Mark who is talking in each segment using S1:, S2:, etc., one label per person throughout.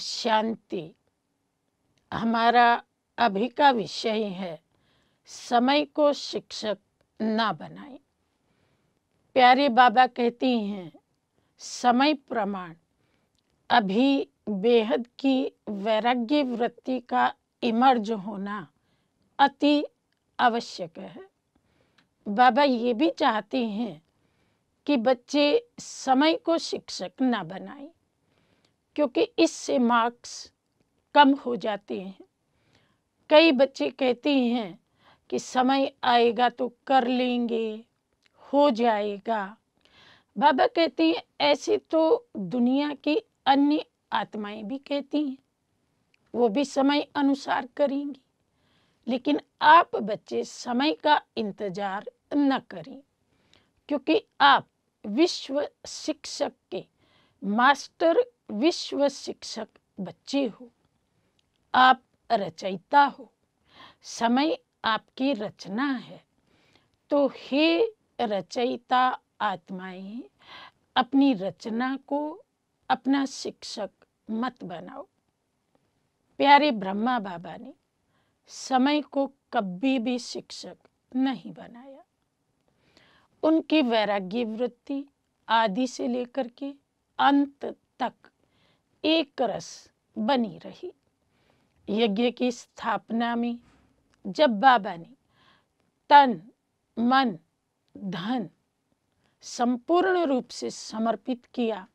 S1: शांति हमारा अभी का विषय है समय को शिक्षक ना बनाए प्यारे बाबा कहती हैं समय प्रमाण अभी बेहद की वैराग्य वृत्ति का इमर्ज होना अति आवश्यक है बाबा ये भी चाहते हैं कि बच्चे समय को शिक्षक ना बनाएं क्योंकि इससे मार्क्स कम हो जाते हैं कई बच्चे कहते हैं कि समय आएगा तो कर लेंगे हो जाएगा बाबा कहते हैं ऐसे तो दुनिया की अन्य आत्माएं भी कहती हैं वो भी समय अनुसार करेंगी लेकिन आप बच्चे समय का इंतज़ार न करें क्योंकि आप विश्व शिक्षक के मास्टर विश्व शिक्षक बच्चे हो आप रचयिता हो समय आपकी रचना है तो हे रचयिता आत्माएं अपनी रचना को अपना शिक्षक मत बनाओ प्यारे ब्रह्मा बाबा ने समय को कभी भी शिक्षक नहीं बनाया उनकी वैराग्य वृत्ति आदि से लेकर के अंत तक एक रस बनी रही यज्ञ की स्थापना में जब बाबा ने तन मन धन संपूर्ण रूप से समर्पित किया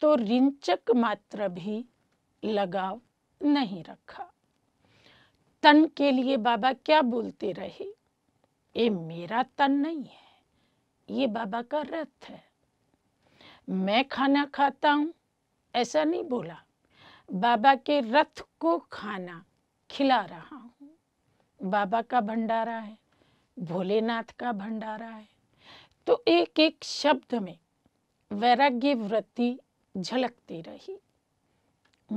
S1: तो रिंचक मात्र भी लगाव नहीं रखा तन के लिए बाबा क्या बोलते रहे ये मेरा तन नहीं है ये बाबा का रथ है मैं खाना खाता हूं ऐसा नहीं बोला बाबा के रथ को खाना खिला रहा हूँ बाबा का भंडारा है भोलेनाथ का भंडारा है तो एक एक शब्द में वैराग्य वृत्ति झलकती रही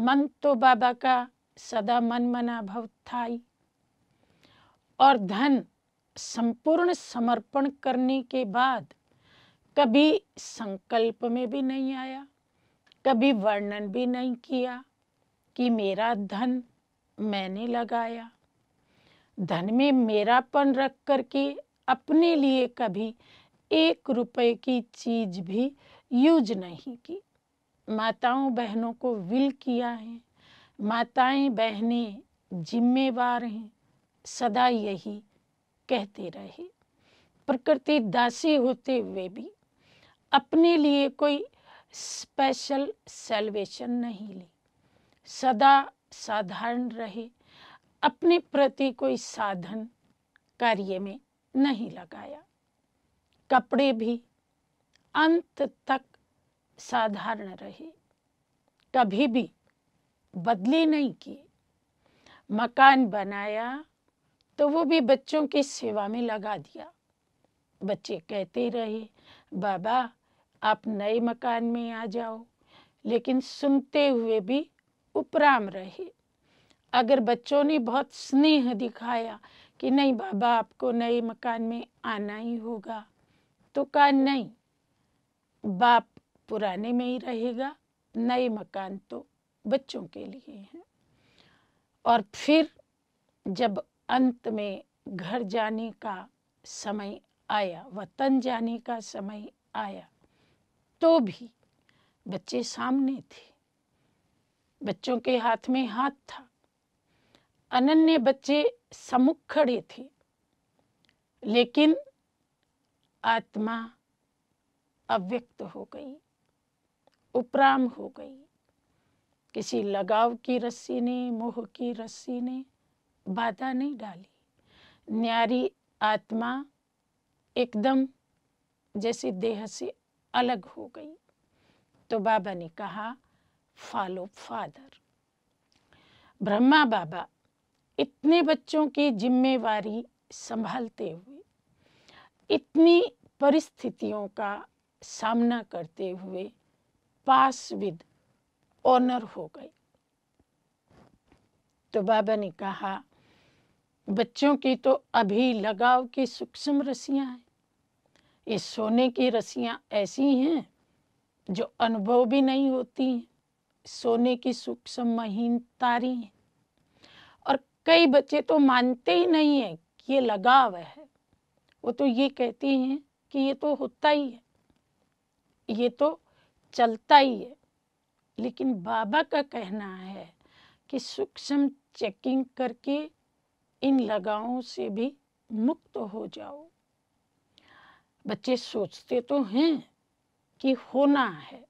S1: मन तो बाबा का सदा मन मना भव था ही और धन संपूर्ण समर्पण करने के बाद कभी संकल्प में भी नहीं आया कभी वर्णन भी नहीं किया कि मेरा धन मैंने लगाया धन में मेरापन रख कर के अपने लिए कभी एक रुपए की चीज भी यूज नहीं की माताओं बहनों को विल किया है माताएं बहनें जिम्मेवार हैं सदा यही कहते रहे प्रकृति दासी होते हुए भी अपने लिए कोई स्पेशल सेल्वेशन नहीं ली सदा साधारण रहे अपने प्रति कोई साधन कार्य में नहीं लगाया कपड़े भी अंत तक साधारण रहे कभी भी बदली नहीं किए मकान बनाया तो वो भी बच्चों की सेवा में लगा दिया बच्चे कहते रहे बाबा आप नए मकान में आ जाओ लेकिन सुनते हुए भी उपराम रहे अगर बच्चों ने बहुत स्नेह दिखाया कि नहीं बाबा आपको नए मकान में आना ही होगा तो कहा नहीं बाप पुराने में ही रहेगा नए मकान तो बच्चों के लिए हैं और फिर जब अंत में घर जाने का समय आया वतन जाने का समय आया तो भी बच्चे सामने थे बच्चों के हाथ में हाथ था अनन्य बच्चे समुख खड़े थे लेकिन आत्मा अव्यक्त हो गई उपराम हो गई किसी लगाव की रस्सी ने मोह की रस्सी ने बाधा नहीं डाली न्यारी आत्मा एकदम जैसे देह से अलग हो गई तो बाबा ने कहा फॉलो फादर ब्रह्मा बाबा इतने बच्चों की जिम्मेवारी संभालते हुए इतनी परिस्थितियों का सामना करते हुए पास विद ऑनर हो गए तो बाबा ने कहा बच्चों की तो अभी लगाव की सूक्ष्म रस्सियां हैं इस सोने की रस्सियाँ ऐसी हैं जो अनुभव भी नहीं होती हैं सोने की सूक्ष्म महीन तारी हैं और कई बच्चे तो मानते ही नहीं है कि ये लगाव है वो तो ये कहते हैं कि ये तो होता ही है ये तो चलता ही है लेकिन बाबा का कहना है कि सूक्ष्म चेकिंग करके इन लगावों से भी मुक्त हो जाओ बच्चे सोचते तो हैं कि होना है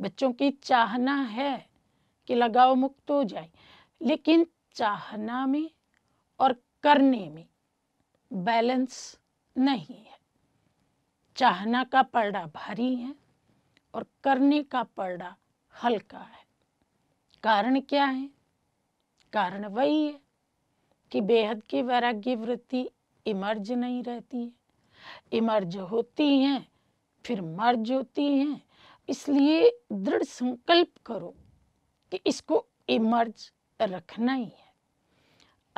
S1: बच्चों की चाहना है कि लगाव मुक्त हो जाए लेकिन चाहना में और करने में बैलेंस नहीं है चाहना का पर्दा भारी है और करने का पर्दा हल्का है कारण क्या है कारण वही है कि बेहद की वैराग्य वृत्ति इमर्ज नहीं रहती है इमर्ज होती हैं फिर मर्ज होती हैं इसलिए दृढ़ संकल्प करो कि इसको इमर्ज रखना ही है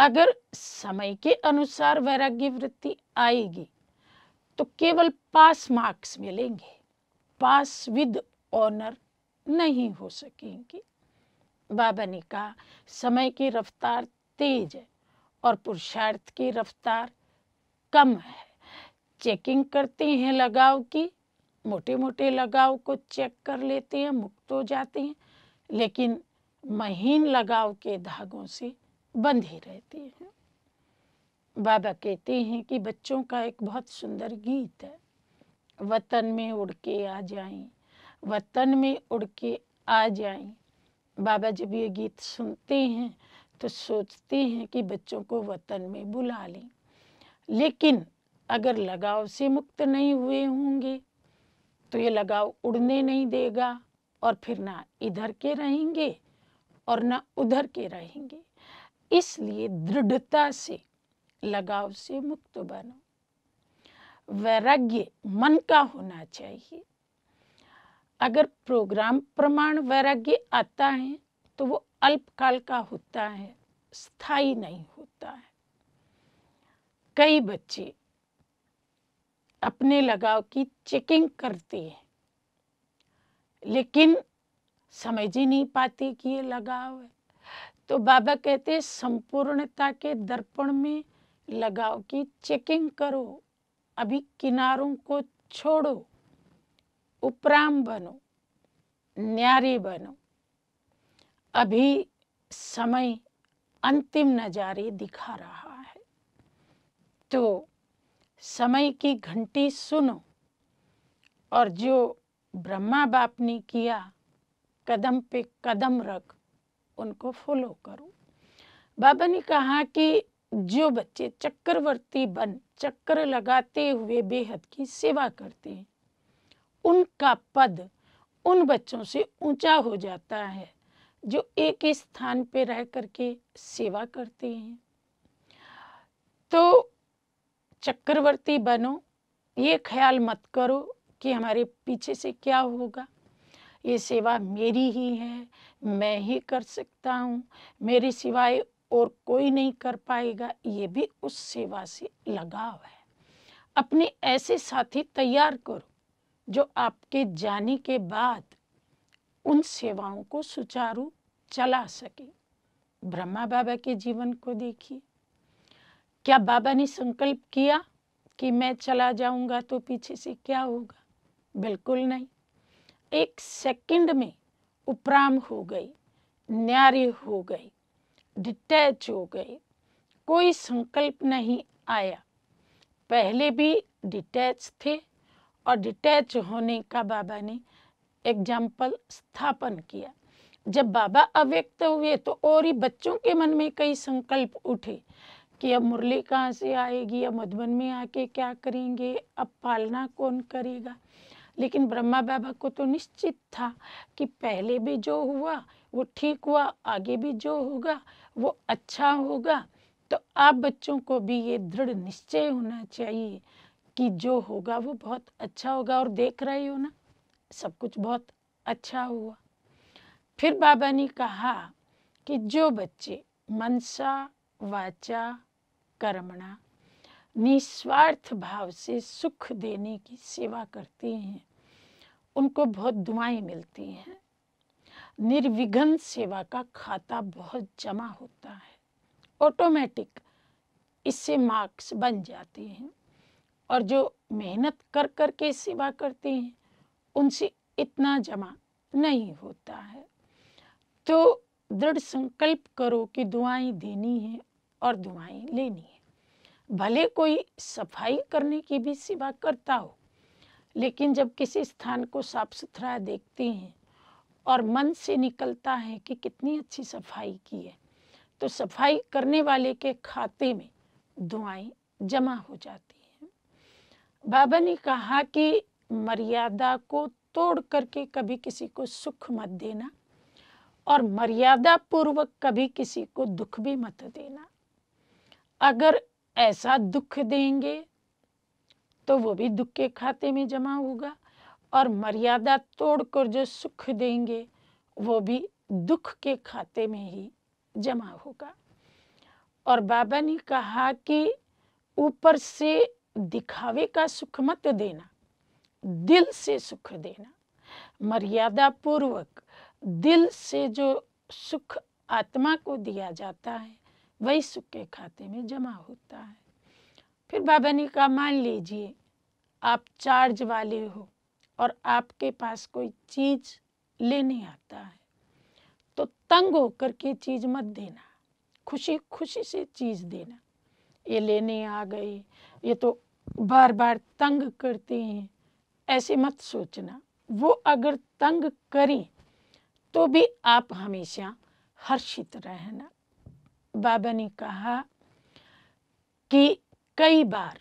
S1: अगर समय के अनुसार वैराग्य वृत्ति आएगी तो केवल पास मार्क्स मिलेंगे पास विद ऑनर नहीं हो सकेंगे बाबा ने कहा समय की रफ्तार तेज है और पुरुषार्थ की रफ्तार कम है चेकिंग करते हैं लगाव की मोटे मोटे लगाव को चेक कर लेते हैं मुक्त हो जाते हैं लेकिन महीन लगाव के धागों से बंधे रहते हैं बाबा कहते हैं कि बच्चों का एक बहुत सुंदर गीत है वतन में उड़ के आ जाएं वतन में उड़ के आ जाएं बाबा जब ये गीत सुनते हैं तो सोचते हैं कि बच्चों को वतन में बुला लें लेकिन अगर लगाव से मुक्त नहीं हुए होंगे तो ये लगाव उड़ने नहीं देगा और फिर ना इधर के रहेंगे और ना उधर के रहेंगे इसलिए दृढ़ता से लगाव से मुक्त बनो वैराग्य मन का होना चाहिए अगर प्रोग्राम प्रमाण वैराग्य आता है तो वो अल्पकाल का होता है स्थायी नहीं होता है कई बच्चे अपने लगाव की चेकिंग करती है लेकिन समझ ही नहीं पाती कि ये लगाव है तो बाबा कहते हैं संपूर्णता के दर्पण में लगाव की चेकिंग करो अभी किनारों को छोड़ो उपराम बनो न्यारी बनो अभी समय अंतिम नज़ारे दिखा रहा है तो समय की घंटी सुनो और जो ब्रह्मा बाप ने किया कदम पे कदम रख उनको फॉलो करो बाबा ने कहा कि जो बच्चे चक्रवर्ती बन चक्कर लगाते हुए बेहद की सेवा करते हैं उनका पद उन बच्चों से ऊंचा हो जाता है जो एक ही स्थान पे रह करके सेवा करते हैं चक्रवर्ती बनो ये ख्याल मत करो कि हमारे पीछे से क्या होगा ये सेवा मेरी ही है मैं ही कर सकता हूँ मेरे सिवाय और कोई नहीं कर पाएगा ये भी उस सेवा से लगाव है अपने ऐसे साथी तैयार करो जो आपके जाने के बाद उन सेवाओं को सुचारू चला सके ब्रह्मा बाबा के जीवन को देखिए क्या बाबा ने संकल्प किया कि मैं चला जाऊंगा तो पीछे से क्या होगा बिल्कुल नहीं एक सेकंड में उपराम हो गई न्यारी हो गई डिटैच हो गई कोई संकल्प नहीं आया पहले भी डिटैच थे और डिटैच होने का बाबा ने एग्जाम्पल स्थापन किया जब बाबा अव्यक्त हुए तो और ही बच्चों के मन में कई संकल्प उठे कि अब मुरली कहाँ से आएगी अब मधुबन में आके क्या करेंगे अब पालना कौन करेगा लेकिन ब्रह्मा बाबा को तो निश्चित था कि पहले भी जो हुआ वो ठीक हुआ आगे भी जो होगा वो अच्छा होगा तो आप बच्चों को भी ये दृढ़ निश्चय होना चाहिए कि जो होगा वो बहुत अच्छा होगा और देख रहे हो ना सब कुछ बहुत अच्छा हुआ फिर बाबा ने कहा कि जो बच्चे मनसा वाचा कर्मणा निस्वार्थ भाव से सुख देने की सेवा करते हैं उनको बहुत दुआएं मिलती हैं निर्विघ्न सेवा का खाता बहुत जमा होता है ऑटोमेटिक इससे मार्क्स बन जाते हैं और जो मेहनत कर कर के सेवा करते हैं उनसे इतना जमा नहीं होता है तो दृढ़ संकल्प करो कि दुआएं देनी है और दुआएं लेनी है भले कोई सफाई करने की भी सेवा करता हो लेकिन जब किसी स्थान को साफ सुथरा देखते हैं और मन से निकलता है कि कितनी अच्छी सफाई की है तो सफाई करने वाले के खाते में दुआएं जमा हो जाती हैं बाबा ने कहा कि मर्यादा को तोड़ करके कभी किसी को सुख मत देना और मर्यादा पूर्वक कभी किसी को दुख भी मत देना अगर ऐसा दुख देंगे तो वो भी दुख के खाते में जमा होगा और मर्यादा तोड़कर जो सुख देंगे वो भी दुख के खाते में ही जमा होगा और बाबा ने कहा कि ऊपर से दिखावे का सुख मत देना दिल से सुख देना मर्यादा पूर्वक दिल से जो सुख आत्मा को दिया जाता है सुख के खाते में जमा होता है फिर बाबा ने कहा मान लीजिए आप चार्ज वाले हो और आपके पास कोई चीज लेने आता है तो तंग होकर के चीज मत देना खुशी खुशी से चीज देना ये लेने आ गए ये तो बार बार तंग करते हैं ऐसे मत सोचना वो अगर तंग करें तो भी आप हमेशा हर्षित रहना बाबा ने कहा कि कई बार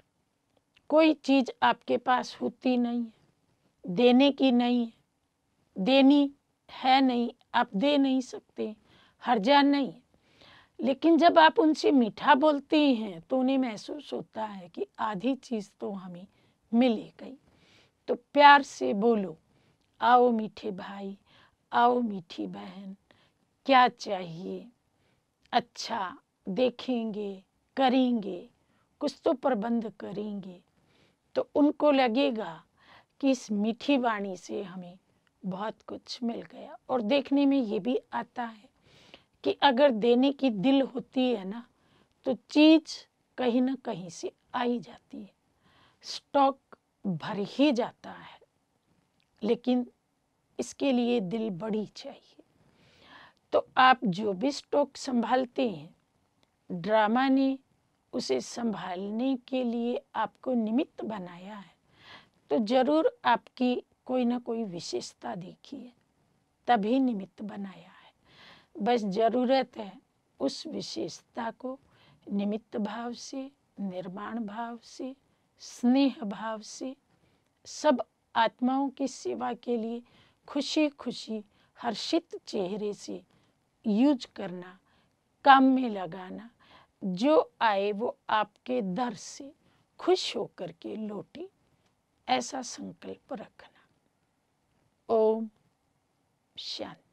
S1: कोई चीज़ आपके पास होती नहीं है देने की नहीं है देनी है नहीं आप दे नहीं सकते हर्जा नहीं लेकिन जब आप उनसे मीठा बोलते हैं तो उन्हें महसूस होता है कि आधी चीज़ तो हमें मिली गई तो प्यार से बोलो आओ मीठे भाई आओ मीठी बहन क्या चाहिए अच्छा देखेंगे करेंगे कुछ तो प्रबंध करेंगे तो उनको लगेगा कि इस मीठी वाणी से हमें बहुत कुछ मिल गया और देखने में ये भी आता है कि अगर देने की दिल होती है ना तो चीज़ कहीं ना कहीं से आई जाती है स्टॉक भर ही जाता है लेकिन इसके लिए दिल बड़ी चाहिए तो आप जो भी स्टॉक संभालते हैं ड्रामा ने उसे संभालने के लिए आपको निमित्त बनाया है तो जरूर आपकी कोई ना कोई विशेषता देखी है तभी निमित्त बनाया है बस जरूरत है उस विशेषता को निमित्त भाव से निर्माण भाव से स्नेह भाव से सब आत्माओं की सेवा के लिए खुशी खुशी हर्षित चेहरे से यूज करना काम में लगाना जो आए वो आपके दर से खुश होकर के लौटे ऐसा संकल्प रखना ओम शांति